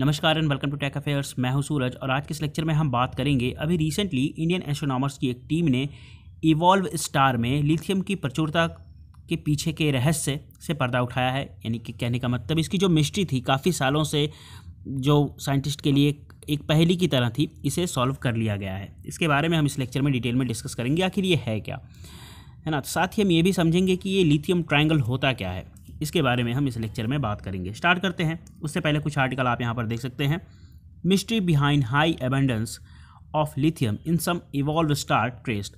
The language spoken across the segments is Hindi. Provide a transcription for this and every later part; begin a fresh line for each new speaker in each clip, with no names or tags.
नमस्कार and welcome to tech affairs मैं हूं सूरज और आज के इस लेक्चर में हम बात करेंगे अभी रिसेंटली इंडियन एस्ट्रोनॉमर्स की एक टीम ने इवॉल्व स्टार में लिथियम की प्रचुरता के पीछे के रहस्य से पर्दा उठाया है यानी कि कहने का मतलब इसकी जो मिस्ट्री थी काफ़ी सालों से जो साइंटिस्ट के लिए एक पहली की तरह थी इसे सॉल्व कर लिया गया है इसके बारे में हम इस लेक्चर में डिटेल में डिस्कस करेंगे आखिर ये है क्या है ना तो साथ ही हम ये भी समझेंगे कि ये लिथियम ट्राइंगल होता क्या है इसके बारे में हम इस लेक्चर में बात करेंगे स्टार्ट करते हैं उससे पहले कुछ आर्टिकल आप यहाँ पर देख सकते हैं mystery behind high abundance of lithium in some evolve star ट्रेस्ट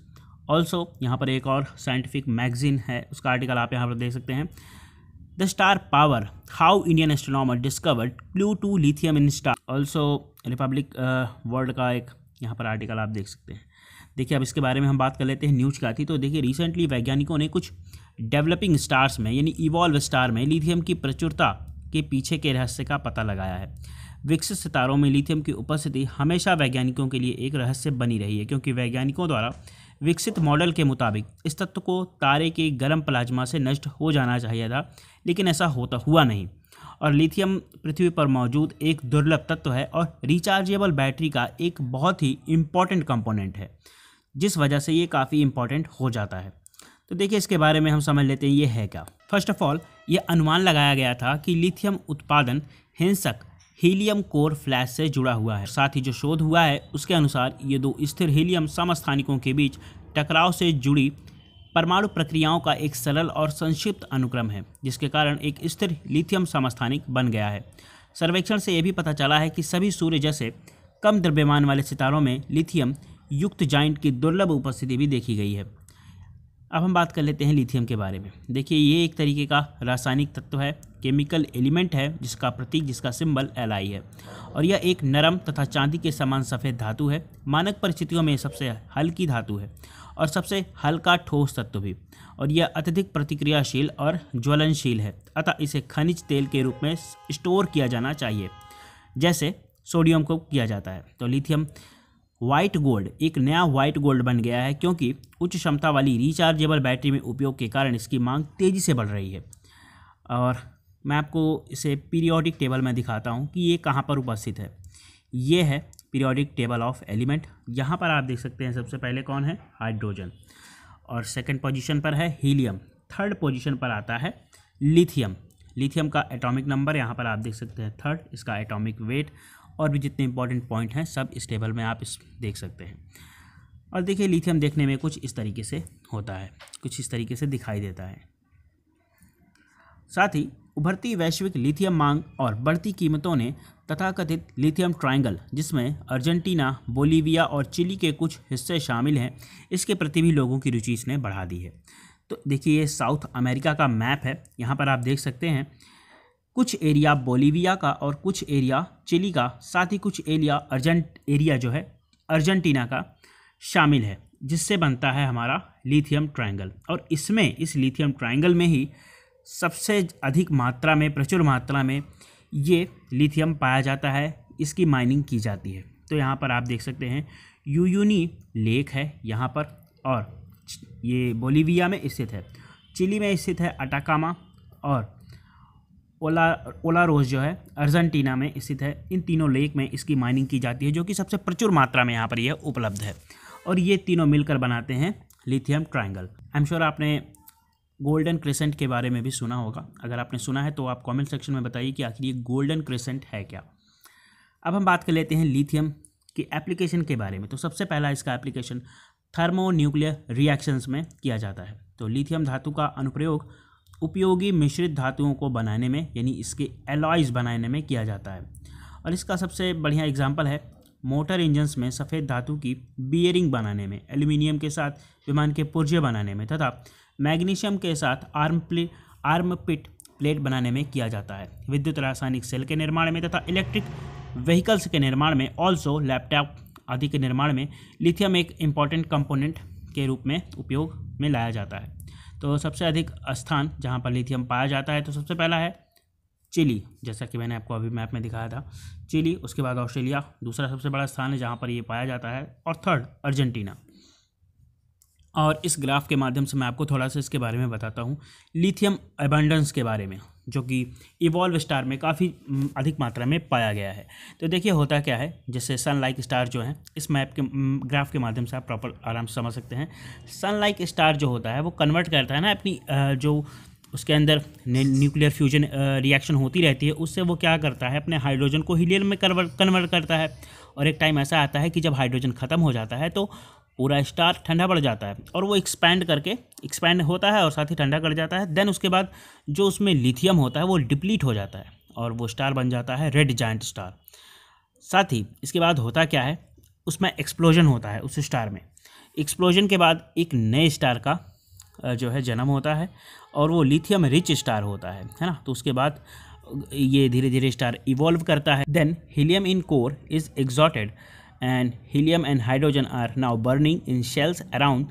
ऑल्सो यहाँ पर एक और साइंटिफिक मैगजीन है उसका आर्टिकल आप यहाँ पर देख सकते हैं the star power how Indian astronomer discovered plenty lithium in star also Republic World का एक यहाँ पर आर्टिकल आप देख सकते हैं देखिए अब इसके बारे में हम बात कर लेते हैं न्यूज की आती तो देखिए रिसेंटली वैज्ञानिकों ने कुछ डेवलपिंग स्टार्स में यानी इवॉल्व स्टार में लिथियम की प्रचुरता के पीछे के रहस्य का पता लगाया है विकसित सितारों में लिथियम की उपस्थिति हमेशा वैज्ञानिकों के लिए एक रहस्य बनी रही है क्योंकि वैज्ञानिकों द्वारा विकसित मॉडल के मुताबिक इस तत्व को तारे के गर्म प्लाज्मा से नष्ट हो जाना चाहिए था लेकिन ऐसा होता हुआ नहीं और लिथियम पृथ्वी पर मौजूद एक दुर्लभ तत्व है और रिचार्जेबल बैटरी का एक बहुत ही इम्पॉर्टेंट कंपोनेंट है जिस वजह से ये काफ़ी इम्पॉर्टेंट हो जाता है तो देखिए इसके बारे में हम समझ लेते हैं ये है क्या फर्स्ट ऑफ ऑल ये अनुमान लगाया गया था कि लिथियम उत्पादन हिंसक हीलियम कोर फ्लैश से जुड़ा हुआ है साथ ही जो शोध हुआ है उसके अनुसार ये दो स्थिर हीलियम समस्थानिकों के बीच टकराव से जुड़ी परमाणु प्रक्रियाओं का एक सरल और संक्षिप्त अनुक्रम है जिसके कारण एक स्थिर लिथियम समस्थानिक बन गया है सर्वेक्षण से यह भी पता चला है कि सभी सूर्य जैसे कम द्रव्यमान वाले सितारों में लिथियम युक्त जाइंट की दुर्लभ उपस्थिति भी देखी गई है अब हम बात कर लेते हैं लिथियम के बारे में देखिए ये एक तरीके का रासायनिक तत्व है केमिकल एलिमेंट है जिसका प्रतीक जिसका सिंबल एल है और यह एक नरम तथा चांदी के समान सफ़ेद धातु है मानक परिस्थितियों में सबसे हल्की धातु है और सबसे हल्का ठोस तत्व भी और यह अत्यधिक प्रतिक्रियाशील और ज्वलनशील है अतः इसे खनिज तेल के रूप में स्टोर किया जाना चाहिए जैसे सोडियम को किया जाता है तो लिथियम व्हाइट गोल्ड एक नया व्हाइट गोल्ड बन गया है क्योंकि उच्च क्षमता वाली रिचार्जेबल बैटरी में उपयोग के कारण इसकी मांग तेज़ी से बढ़ रही है और मैं आपको इसे पीरियोडिक टेबल में दिखाता हूँ कि ये कहाँ पर उपस्थित है ये है पीरियोडिक टेबल ऑफ एलिमेंट यहाँ पर आप देख सकते हैं सबसे पहले कौन है हाइड्रोजन और सेकंड पोजीशन पर है हीलियम थर्ड पोजीशन पर आता है लिथियम लिथियम का एटॉमिक नंबर यहाँ पर आप देख सकते हैं थर्ड इसका एटॉमिक वेट और भी जितने इंपॉर्टेंट पॉइंट हैं सब इस टेबल में आप इस देख सकते हैं और देखिए लिथियम देखने में कुछ इस तरीके से होता है कुछ इस तरीके से दिखाई देता है साथ ही उभरती वैश्विक लिथियम मांग और बढ़ती कीमतों ने तथाकथित लिथियम ट्रायंगल जिसमें अर्जेंटीना बोलीविया और चिली के कुछ हिस्से शामिल हैं इसके प्रति भी लोगों की रुचि इसने बढ़ा दी है तो देखिए ये साउथ अमेरिका का मैप है यहाँ पर आप देख सकते हैं कुछ एरिया बोलीविया का और कुछ एरिया चिली का साथ ही कुछ एरिया अर्जेंट एरिया जो है अर्जेंटीना का शामिल है जिससे बनता है हमारा लिथियम ट्रायंगल और इसमें इस लिथियम ट्रायंगल में ही सबसे अधिक मात्रा में प्रचुर मात्रा में ये लिथियम पाया जाता है इसकी माइनिंग की जाती है तो यहाँ पर आप देख सकते हैं यूयूनी लेक है यहाँ पर और ये बोलीविया में स्थित है चिली में स्थित है अटाकामा और ओला ओलारोस जो है अर्जेंटीना में स्थित है इन तीनों लेक में इसकी माइनिंग की जाती है जो कि सबसे प्रचुर मात्रा में यहाँ पर यह उपलब्ध है और ये तीनों मिलकर बनाते हैं lithium triangle I am sure आपने गोल्डन क्रेसेंट के बारे में भी सुना होगा अगर आपने सुना है तो आप कमेंट सेक्शन में बताइए कि आखिर ये गोल्डन क्रेसेंट है क्या अब हम बात कर लेते हैं लिथियम की एप्लीकेशन के बारे में तो सबसे पहला इसका एप्लीकेशन थर्मो न्यूक्लियर रिएक्शंस में किया जाता है तो लिथियम धातु का अनुप्रयोग उपयोगी मिश्रित धातुओं को बनाने में यानी इसके एलॉयज़ बनाने में किया जाता है और इसका सबसे बढ़िया एग्जाम्पल है मोटर इंजन्स में सफ़ेद धातु की बियरिंग बनाने में एल्यूमिनियम के साथ विमान के पुर्जे बनाने में तथा मैग्नीशियम के साथ आर्म प्ले आर्म पिट प्लेट बनाने में किया जाता है विद्युत रासायनिक सेल के निर्माण में तथा इलेक्ट्रिक व्हीकल्स के निर्माण में ऑल्सो लैपटॉप आदि के निर्माण में लिथियम एक इम्पॉर्टेंट कंपोनेंट के रूप में उपयोग में लाया जाता है तो सबसे अधिक स्थान जहाँ पर लिथियम पाया जाता है तो सबसे पहला है चिली जैसा कि मैंने आपको अभी मैप में दिखाया था चिली उसके बाद ऑस्ट्रेलिया दूसरा सबसे बड़ा स्थान है जहाँ पर ये पाया जाता है और थर्ड अर्जेंटीना और इस ग्राफ के माध्यम से मैं आपको थोड़ा सा इसके बारे में बताता हूँ लिथियम एबंडेंस के बारे में जो कि इवॉल्व स्टार में काफ़ी अधिक मात्रा में पाया गया है तो देखिए होता क्या है जैसे सन लाइक स्टार जो है इस मैप के ग्राफ के माध्यम से आप प्रॉपर आराम से समझ सकते हैं सन लाइक स्टार जो होता है वो कन्वर्ट करता है ना अपनी जो उसके अंदर न्यूक्लियर फ्यूजन रिएक्शन होती रहती है उससे वो क्या करता है अपने हाइड्रोजन को हीलियम में कन्वर्ट करता है और एक टाइम ऐसा आता है कि जब हाइड्रोजन ख़त्म हो जाता है तो पूरा स्टार ठंडा पड़ जाता है और वो एक्सपैंड करके एक्सपैंड होता है और साथ ही ठंडा कर जाता है देन उसके बाद जो उसमें लिथियम होता है वो डिप्लीट हो जाता है और वो स्टार बन जाता है रेड जाइंट स्टार साथ ही इसके बाद होता क्या है उसमें एक्सप्लोजन होता है उस स्टार में एक्सप्लोजन के बाद एक नए स्टार का जो है जन्म होता है और वो लिथियम रिच स्टार होता है है ना तो उसके बाद ये धीरे धीरे स्टार इवॉल्व करता है then helium in core is exhausted and helium and hydrogen are now burning in shells around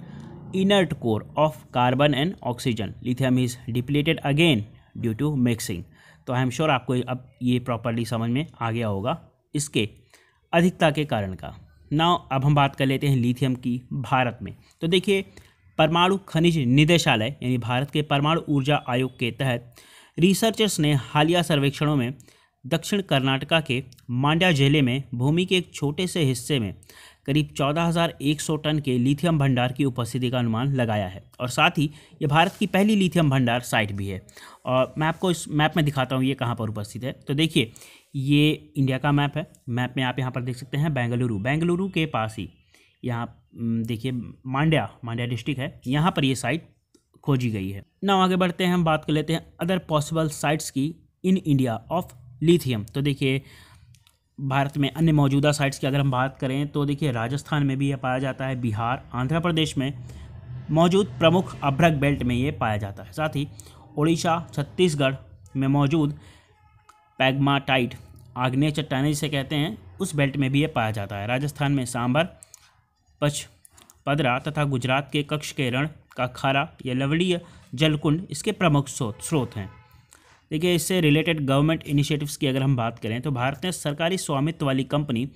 inert core of carbon and oxygen lithium is depleted again due to mixing तो आई एम श्योर आपको अब ये प्रॉपरली समझ में आ गया होगा इसके अधिकता के कारण का ना अब हम बात कर लेते हैं लिथियम की भारत में तो देखिए परमाणु खनिज निदेशालय यानी भारत के परमाणु ऊर्जा आयोग के तहत रिसर्चर्स ने हालिया सर्वेक्षणों में दक्षिण कर्नाटका के मांड्या जिले में भूमि के एक छोटे से हिस्से में करीब 14,100 टन के लिथियम भंडार की उपस्थिति का अनुमान लगाया है और साथ ही ये भारत की पहली लिथियम भंडार साइट भी है और मैं आपको इस मैप में दिखाता हूँ ये कहाँ पर उपस्थित है तो देखिए ये इंडिया का मैप है मैप में आप यहाँ पर देख सकते हैं बेंगलुरु बेंगलुरु के पास ही यहाँ देखिए मांड्या मांड्या डिस्ट्रिक्ट है यहाँ पर ये साइट खोजी गई है ना आगे बढ़ते हैं हम बात कर लेते हैं अदर पॉसिबल साइट्स की इन इंडिया ऑफ लिथियम तो देखिए भारत में अन्य मौजूदा साइट्स की अगर हम बात करें तो देखिए राजस्थान में भी यह पाया जाता है बिहार आंध्र प्रदेश में मौजूद प्रमुख अभ्रक बेल्ट में ये पाया जाता है साथ ही उड़ीसा छत्तीसगढ़ में मौजूद पैगमाटाइट आग्नेय चट्टाने जिसे कहते हैं उस बेल्ट में भी ये पाया जाता है राजस्थान में सांबर पछ पदरा तथा गुजरात के कक्ष के रण का खारा या लवड़ीय जलकुंड इसके प्रमुख स्रोत स्रोत हैं देखिए इससे रिलेटेड गवर्नमेंट इनिशिएटिव्स की अगर हम बात करें तो भारत ने सरकारी स्वामित्व वाली कंपनी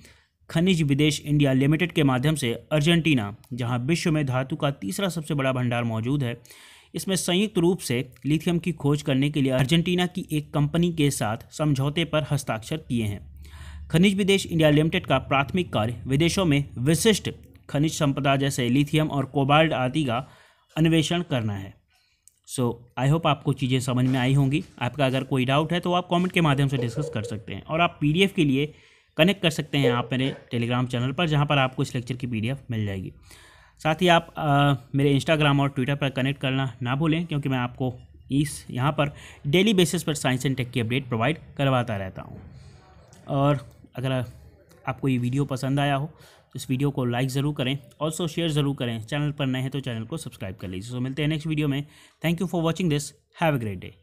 खनिज विदेश इंडिया लिमिटेड के माध्यम से अर्जेंटीना जहां विश्व में धातु का तीसरा सबसे बड़ा भंडार मौजूद है इसमें संयुक्त रूप से लिथियम की खोज करने के लिए अर्जेंटीना की एक कंपनी के साथ समझौते पर हस्ताक्षर किए हैं खनिज विदेश इंडिया लिमिटेड का प्राथमिक कार्य विदेशों में विशिष्ट खनिज संपदा जैसे लिथियम और कोबाल्ट आदि का अन्वेषण करना है सो आई होप आपको चीज़ें समझ में आई होंगी आपका अगर कोई डाउट है तो आप कमेंट के माध्यम से डिस्कस कर सकते हैं और आप पीडीएफ के लिए कनेक्ट कर सकते हैं आप मेरे टेलीग्राम चैनल पर जहाँ पर आपको इस लेक्चर की पीडीएफ मिल जाएगी साथ ही आप आ, मेरे इंस्टाग्राम और ट्विटर पर कनेक्ट करना ना भूलें क्योंकि मैं आपको इस यहाँ पर डेली बेसिस पर साइंस एंड टेक की अपडेट प्रोवाइड करवाता रहता हूँ और अगर आपको ये वीडियो पसंद आया हो तो इस वीडियो को लाइक ज़रूर करें ऑल्सो शेयर ज़रूर करें चैनल पर नए हैं तो चैनल को सब्सक्राइब कर लीजिए सो मिलते हैं नेक्स्ट वीडियो में thank you for watching this have a great day